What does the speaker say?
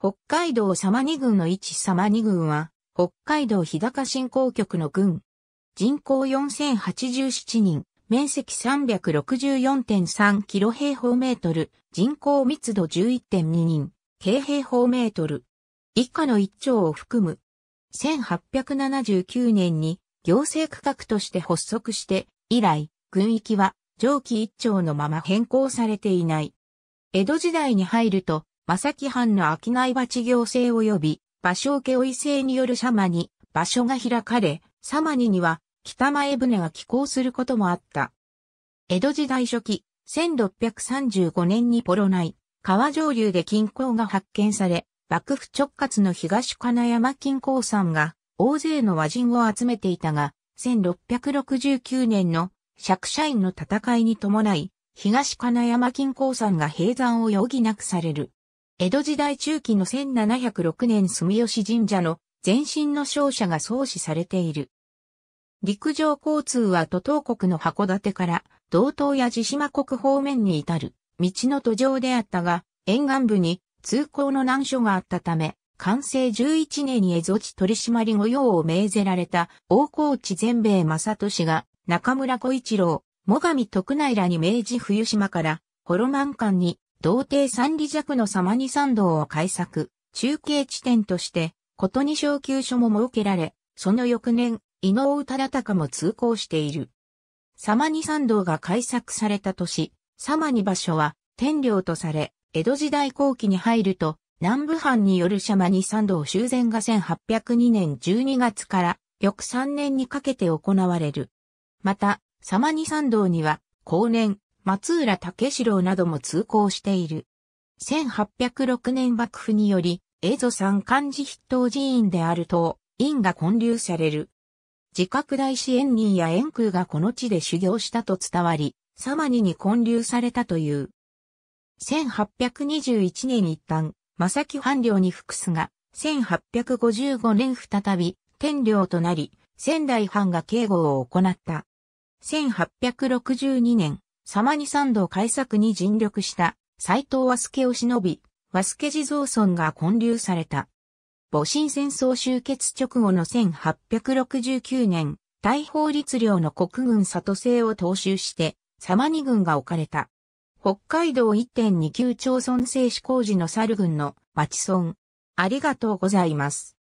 北海道様2軍の一様2軍は、北海道日高振興局の軍。人口4087人、面積364.3キロ平方メートル、人口密度11.2人、京平方メートル。以下の一丁を含む。1879年に行政区画として発足して、以来、軍域は上記一丁のまま変更されていない。江戸時代に入ると、正木藩の商い鉢行政及び、芭蕉家お伊制による社間に、場所が開かれ、様にには北前船が寄港することもあった。江戸時代初期、1635年にポロ内、川上流で金鉱が発見され、幕府直轄の東金山金鉱山が大勢の和人を集めていたが、1669年の釈社員の戦いに伴い、東金山金鉱山が閉山を余儀なくされる。江戸時代中期の1706年住吉神社の前身の商社が創始されている。陸上交通は都東国の函館から道東や地島国方面に至る道の途上であったが、沿岸部に通行の難所があったため、完成11年に江戸地取締御用を命ぜられた大河内全米正俊が中村小一郎、最上徳内らに明治冬島からホロマン館に道定三里弱の様に参道を改作、中継地点として、ことに昇級所も設けられ、その翌年、伊能忠敬も通行している。様に参道が改作された年、様に場所は、天領とされ、江戸時代後期に入ると、南部藩による様にマ参道修繕が1802年12月から翌3年にかけて行われる。また、様に参道には、後年、松浦武四郎なども通行している。1806年幕府により、江戸山漢字筆頭寺院であると、院が建立される。自覚大師縁人や縁空がこの地で修行したと伝わり、サマニに建立されたという。1821年一旦、正木藩領に服すが、1855年再び、天領となり、仙台藩が警護を行った。1862年、様に三度改作に尽力した斎藤和助を忍び、和助地蔵村が建立された。戊辰戦争終結直後の1869年、大法律令の国軍里制を踏襲して、様に軍が置かれた。北海道1.29町村制施工時の猿軍の町村。ありがとうございます。